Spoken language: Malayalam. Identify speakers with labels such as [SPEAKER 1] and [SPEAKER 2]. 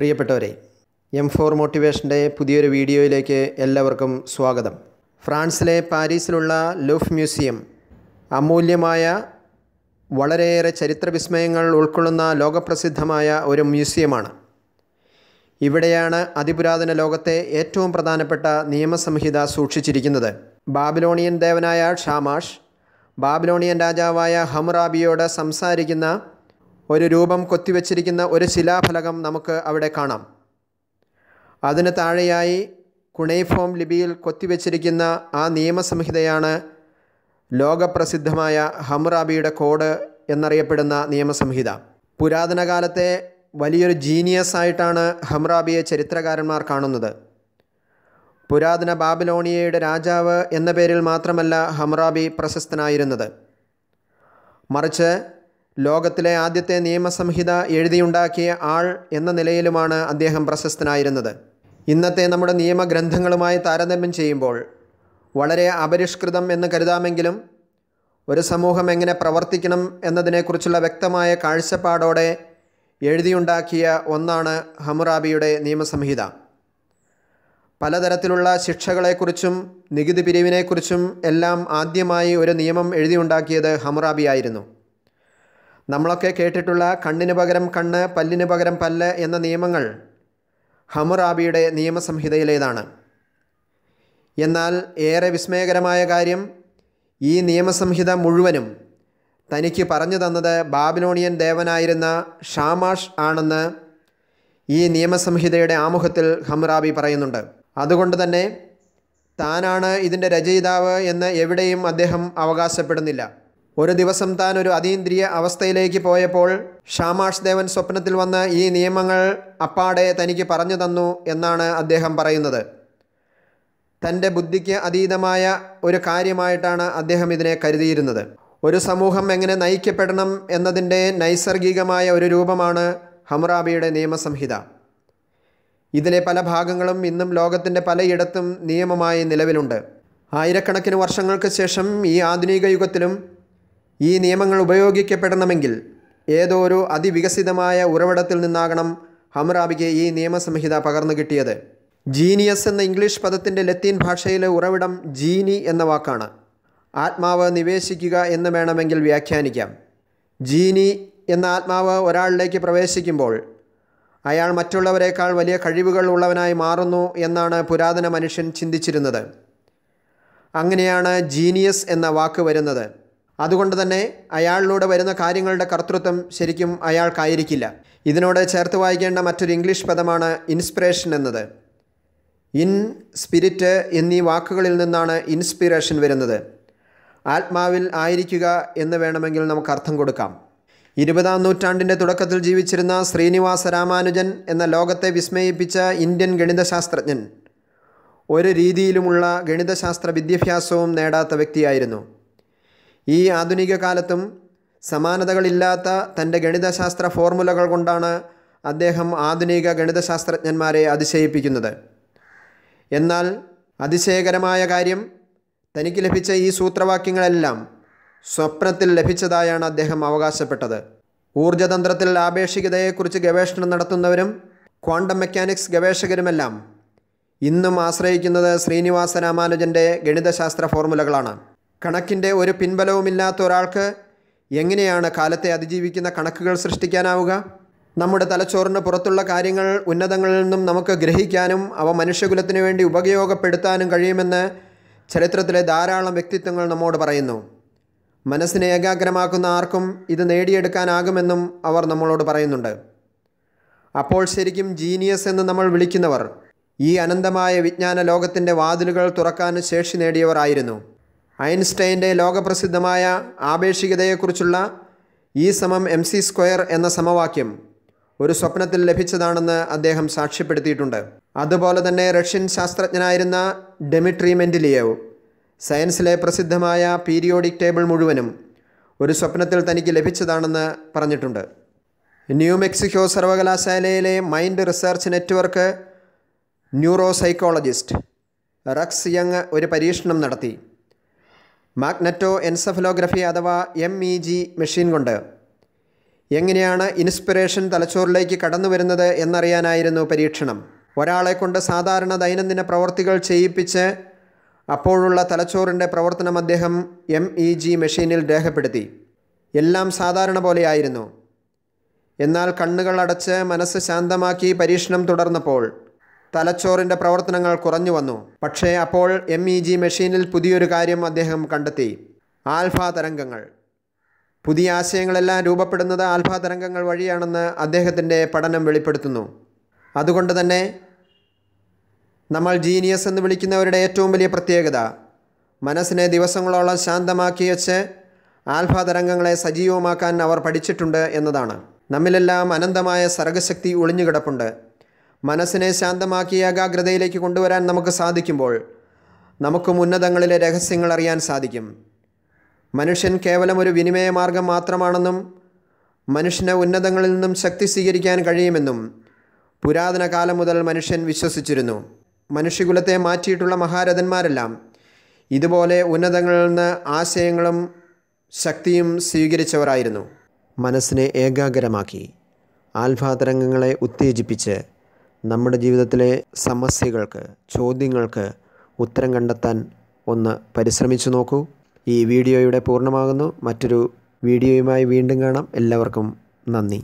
[SPEAKER 1] പ്രിയപ്പെട്ടവരെ എം ഫോർ മോട്ടിവേഷൻ്റെ പുതിയൊരു വീഡിയോയിലേക്ക് എല്ലാവർക്കും സ്വാഗതം ഫ്രാൻസിലെ പാരീസിലുള്ള ലൂഫ് മ്യൂസിയം അമൂല്യമായ വളരെയേറെ ചരിത്രവിസ്മയങ്ങൾ ഉൾക്കൊള്ളുന്ന ലോകപ്രസിദ്ധമായ ഒരു മ്യൂസിയമാണ് ഇവിടെയാണ് അതിപുരാതന ലോകത്തെ ഏറ്റവും പ്രധാനപ്പെട്ട നിയമസംഹിത സൂക്ഷിച്ചിരിക്കുന്നത് ബാബിലോണിയൻ ദേവനായ ഷാമാഷ് ബാബിലോണിയൻ രാജാവായ ഹമുറാബിയോട് സംസാരിക്കുന്ന ഒരു രൂപം കൊത്തിവെച്ചിരിക്കുന്ന ഒരു ശിലാഫലകം നമുക്ക് അവിടെ കാണാം അതിന് താഴെയായി കുണൈഫോം ലിപിയിൽ കൊത്തിവെച്ചിരിക്കുന്ന ആ നിയമസംഹിതയാണ് ലോകപ്രസിദ്ധമായ ഹമുറാബിയുടെ കോഡ് എന്നറിയപ്പെടുന്ന നിയമസംഹിത പുരാതന കാലത്തെ വലിയൊരു ജീനിയസ് ആയിട്ടാണ് ഹമുറാബിയെ ചരിത്രകാരന്മാർ കാണുന്നത് പുരാതന ബാബിലോണിയയുടെ രാജാവ് എന്ന പേരിൽ മാത്രമല്ല ഹമുറാബി പ്രശസ്തനായിരുന്നത് മറിച്ച് ലോകത്തിലെ ആദ്യത്തെ നിയമസംഹിത എഴുതിയുണ്ടാക്കിയ ആൾ എന്ന നിലയിലുമാണ് അദ്ദേഹം പ്രശസ്തനായിരുന്നത് ഇന്നത്തെ നമ്മുടെ നിയമഗ്രന്ഥങ്ങളുമായി താരതമ്യം ചെയ്യുമ്പോൾ വളരെ അപരിഷ്കൃതം എന്ന് കരുതാമെങ്കിലും ഒരു സമൂഹം എങ്ങനെ പ്രവർത്തിക്കണം എന്നതിനെക്കുറിച്ചുള്ള വ്യക്തമായ കാഴ്ചപ്പാടോടെ എഴുതിയുണ്ടാക്കിയ ഒന്നാണ് ഹമുറാബിയുടെ നിയമസംഹിത പലതരത്തിലുള്ള ശിക്ഷകളെക്കുറിച്ചും നികുതി പിരിവിനെക്കുറിച്ചും എല്ലാം ആദ്യമായി ഒരു നിയമം എഴുതിയുണ്ടാക്കിയത് ഹമുറാബിയായിരുന്നു നമ്മളൊക്കെ കേട്ടിട്ടുള്ള കണ്ണിന് പകരം കണ്ണ് പല്ലിന് പകരം പല്ല് എന്ന നിയമങ്ങൾ ഹമുറാബിയുടെ നിയമസംഹിതയിലേതാണ് എന്നാൽ ഏറെ വിസ്മയകരമായ കാര്യം ഈ നിയമസംഹിത മുഴുവനും തനിക്ക് പറഞ്ഞു തന്നത് ബാബിലോണിയൻ ദേവനായിരുന്ന ഷാമാഷ് ആണെന്ന് ഈ നിയമസംഹിതയുടെ ആമുഖത്തിൽ ഹമുറാബി പറയുന്നുണ്ട് അതുകൊണ്ട് തന്നെ താനാണ് ഇതിൻ്റെ രചയിതാവ് എന്ന് എവിടെയും അദ്ദേഹം അവകാശപ്പെടുന്നില്ല ഒരു ദിവസം താൻ ഒരു അതീന്ദ്രിയ അവസ്ഥയിലേക്ക് പോയപ്പോൾ ഷാമാഷ് ദേവൻ സ്വപ്നത്തിൽ വന്ന് ഈ നിയമങ്ങൾ അപ്പാടെ തനിക്ക് പറഞ്ഞു തന്നു എന്നാണ് അദ്ദേഹം പറയുന്നത് തൻ്റെ ബുദ്ധിക്ക് അതീതമായ ഒരു കാര്യമായിട്ടാണ് അദ്ദേഹം ഇതിനെ കരുതിയിരുന്നത് ഒരു സമൂഹം എങ്ങനെ നയിക്കപ്പെടണം എന്നതിൻ്റെ നൈസർഗികമായ ഒരു രൂപമാണ് ഹമ്രാബിയുടെ നിയമസംഹിത ഇതിലെ പല ഭാഗങ്ങളും ഇന്നും ലോകത്തിൻ്റെ പലയിടത്തും നിയമമായി നിലവിലുണ്ട് ആയിരക്കണക്കിന് വർഷങ്ങൾക്ക് ശേഷം ഈ ആധുനിക യുഗത്തിലും ഈ നിയമങ്ങൾ ഉപയോഗിക്കപ്പെടണമെങ്കിൽ ഏതോ ഒരു അതിവികസിതമായ ഉറവിടത്തിൽ നിന്നാകണം ഹംറാബിക്ക് ഈ നിയമസംഹിത പകർന്നു കിട്ടിയത് ജീനിയസ് എന്ന ഇംഗ്ലീഷ് പദത്തിൻ്റെ ലത്തീൻ ഭാഷയിലെ ഉറവിടം ജീനി എന്ന വാക്കാണ് ആത്മാവ് നിവേശിക്കുക എന്ന് വേണമെങ്കിൽ വ്യാഖ്യാനിക്കാം ജീനി എന്ന ആത്മാവ് ഒരാളിലേക്ക് പ്രവേശിക്കുമ്പോൾ അയാൾ മറ്റുള്ളവരെക്കാൾ വലിയ കഴിവുകൾ ഉള്ളവനായി മാറുന്നു എന്നാണ് പുരാതന മനുഷ്യൻ ചിന്തിച്ചിരുന്നത് അങ്ങനെയാണ് ജീനിയസ് എന്ന വാക്ക് വരുന്നത് അതുകൊണ്ട് തന്നെ അയാളിലൂടെ വരുന്ന കാര്യങ്ങളുടെ കർത്തൃത്വം ശരിക്കും അയാൾക്കായിരിക്കില്ല ഇതിനോട് ചേർത്ത് വായിക്കേണ്ട മറ്റൊരു ഇംഗ്ലീഷ് പദമാണ് ഇൻസ്പിറേഷൻ എന്നത് ഇൻ സ്പിരിറ്റ് എന്നീ വാക്കുകളിൽ നിന്നാണ് ഇൻസ്പിറേഷൻ വരുന്നത് ആത്മാവിൽ ആയിരിക്കുക എന്ന് വേണമെങ്കിൽ നമുക്ക് അർത്ഥം കൊടുക്കാം ഇരുപതാം നൂറ്റാണ്ടിൻ്റെ തുടക്കത്തിൽ ജീവിച്ചിരുന്ന ശ്രീനിവാസ രാമാനുജൻ എന്ന ലോകത്തെ വിസ്മയിപ്പിച്ച ഇന്ത്യൻ ഗണിതശാസ്ത്രജ്ഞൻ ഒരു രീതിയിലുമുള്ള ഗണിതശാസ്ത്ര വിദ്യാഭ്യാസവും നേടാത്ത വ്യക്തിയായിരുന്നു ഈ ആധുനിക കാലത്തും സമാനതകളില്ലാത്ത തൻ്റെ ഗണിതശാസ്ത്ര ഫോർമുലകൾ കൊണ്ടാണ് അദ്ദേഹം ആധുനിക ഗണിതശാസ്ത്രജ്ഞന്മാരെ അതിശയിപ്പിക്കുന്നത് എന്നാൽ അതിശയകരമായ കാര്യം തനിക്ക് ലഭിച്ച ഈ സൂത്രവാക്യങ്ങളെല്ലാം സ്വപ്നത്തിൽ ലഭിച്ചതായാണ് അദ്ദേഹം അവകാശപ്പെട്ടത് ഊർജ്ജതന്ത്രത്തിൽ ആപേക്ഷികതയെക്കുറിച്ച് ഗവേഷണം നടത്തുന്നവരും ക്വാണ്ടം മെക്കാനിക്സ് ഗവേഷകരുമെല്ലാം ഇന്നും ആശ്രയിക്കുന്നത് ശ്രീനിവാസ രാമാനുജൻ്റെ ഗണിതശാസ്ത്ര ഫോർമുലകളാണ് കണക്കിൻ്റെ ഒരു പിൻബലവുമില്ലാത്ത ഒരാൾക്ക് എങ്ങനെയാണ് കാലത്തെ അതിജീവിക്കുന്ന കണക്കുകൾ സൃഷ്ടിക്കാനാവുക നമ്മുടെ തലച്ചോറിന് പുറത്തുള്ള കാര്യങ്ങൾ ഉന്നതങ്ങളിൽ നിന്നും നമുക്ക് ഗ്രഹിക്കാനും അവ മനുഷ്യകുലത്തിന് വേണ്ടി ഉപയോഗപ്പെടുത്താനും കഴിയുമെന്ന് ചരിത്രത്തിലെ ധാരാളം വ്യക്തിത്വങ്ങൾ നമ്മോട് പറയുന്നു മനസ്സിനെ ഏകാഗ്രമാക്കുന്ന ആർക്കും ഇത് നേടിയെടുക്കാനാകുമെന്നും അവർ നമ്മളോട് പറയുന്നുണ്ട് അപ്പോൾ ശരിക്കും ജീനിയസ് എന്ന് നമ്മൾ വിളിക്കുന്നവർ ഈ അനന്തമായ വിജ്ഞാന ലോകത്തിൻ്റെ വാതിലുകൾ തുറക്കാൻ ശേഷി നേടിയവരായിരുന്നു ഐൻസ്റ്റൈൻ്റെ ലോകപ്രസിദ്ധമായ ആപേക്ഷികതയെക്കുറിച്ചുള്ള ഇ സമം എം സി സ്ക്വയർ എന്ന സമവാക്യം ഒരു സ്വപ്നത്തിൽ ലഭിച്ചതാണെന്ന് അദ്ദേഹം സാക്ഷ്യപ്പെടുത്തിയിട്ടുണ്ട് അതുപോലെ തന്നെ റഷ്യൻ ശാസ്ത്രജ്ഞനായിരുന്ന ഡെമിട്രി മെൻഡിലിയവ് സയൻസിലെ പ്രസിദ്ധമായ പീരിയോഡിക് ടേബിൾ മുഴുവനും ഒരു സ്വപ്നത്തിൽ തനിക്ക് ലഭിച്ചതാണെന്ന് പറഞ്ഞിട്ടുണ്ട് ന്യൂ മെക്സിക്കോ സർവകലാശാലയിലെ mind research network neuro psychologist Rex യങ് ഒരു പരീക്ഷണം നടത്തി മാഗ്നറ്റോ എൻസഫലോഗ്രഫി അഥവാ എം ഇ ജി മെഷീൻ കൊണ്ട് എങ്ങനെയാണ് ഇൻസ്പിറേഷൻ തലച്ചോറിലേക്ക് കടന്നു വരുന്നത് എന്നറിയാനായിരുന്നു പരീക്ഷണം ഒരാളെ കൊണ്ട് സാധാരണ ദൈനംദിന പ്രവർത്തികൾ ചെയ്യിപ്പിച്ച് അപ്പോഴുള്ള തലച്ചോറിൻ്റെ പ്രവർത്തനം അദ്ദേഹം എം ഇ ജി മെഷീനിൽ രേഖപ്പെടുത്തി എല്ലാം സാധാരണ പോലെയായിരുന്നു എന്നാൽ കണ്ണുകൾ അടച്ച് മനസ്സ് ശാന്തമാക്കി പരീക്ഷണം തുടർന്നപ്പോൾ തലച്ചോറിൻ്റെ പ്രവർത്തനങ്ങൾ കുറഞ്ഞു വന്നു പക്ഷേ അപ്പോൾ എം ഇ ജി മെഷീനിൽ പുതിയൊരു കാര്യം അദ്ദേഹം കണ്ടെത്തി ആൽഫ തരംഗങ്ങൾ പുതിയ ആശയങ്ങളെല്ലാം രൂപപ്പെടുന്നത് ആൽഫ തരംഗങ്ങൾ വഴിയാണെന്ന് അദ്ദേഹത്തിൻ്റെ പഠനം വെളിപ്പെടുത്തുന്നു അതുകൊണ്ട് തന്നെ നമ്മൾ ജീനിയസ് എന്ന് വിളിക്കുന്നവരുടെ ഏറ്റവും വലിയ പ്രത്യേകത മനസ്സിനെ ദിവസങ്ങളോളം ശാന്തമാക്കി വെച്ച് ആൽഫ തരംഗങ്ങളെ സജീവമാക്കാൻ അവർ പഠിച്ചിട്ടുണ്ട് എന്നതാണ് നമ്മിലെല്ലാം അനന്തമായ സർഗശക്തി ഒളിഞ്ഞുകിടപ്പുണ്ട് മനസ്സിനെ ശാന്തമാക്കി ഏകാഗ്രതയിലേക്ക് കൊണ്ടുവരാൻ നമുക്ക് സാധിക്കുമ്പോൾ നമുക്കും ഉന്നതങ്ങളിലെ രഹസ്യങ്ങൾ അറിയാൻ സാധിക്കും മനുഷ്യൻ കേവലം ഒരു വിനിമയ മാർഗം മാത്രമാണെന്നും മനുഷ്യനെ ഉന്നതങ്ങളിൽ നിന്നും ശക്തി സ്വീകരിക്കാൻ കഴിയുമെന്നും പുരാതന കാലം മുതൽ മനുഷ്യൻ വിശ്വസിച്ചിരുന്നു മനുഷ്യകുലത്തെ മാറ്റിയിട്ടുള്ള മഹാരഥന്മാരെല്ലാം ഇതുപോലെ ഉന്നതങ്ങളിൽ നിന്ന് ആശയങ്ങളും ശക്തിയും സ്വീകരിച്ചവരായിരുന്നു മനസ്സിനെ ഏകാഗ്രമാക്കി ആൽഫാതരംഗങ്ങളെ ഉത്തേജിപ്പിച്ച് നമ്മുടെ ജീവിതത്തിലെ സമസ്യകൾക്ക് ചോദ്യങ്ങൾക്ക് ഉത്തരം കണ്ടെത്താൻ ഒന്ന് പരിശ്രമിച്ചു നോക്കൂ ഈ വീഡിയോ പൂർണ്ണമാകുന്നു മറ്റൊരു വീഡിയോയുമായി വീണ്ടും കാണാം എല്ലാവർക്കും നന്ദി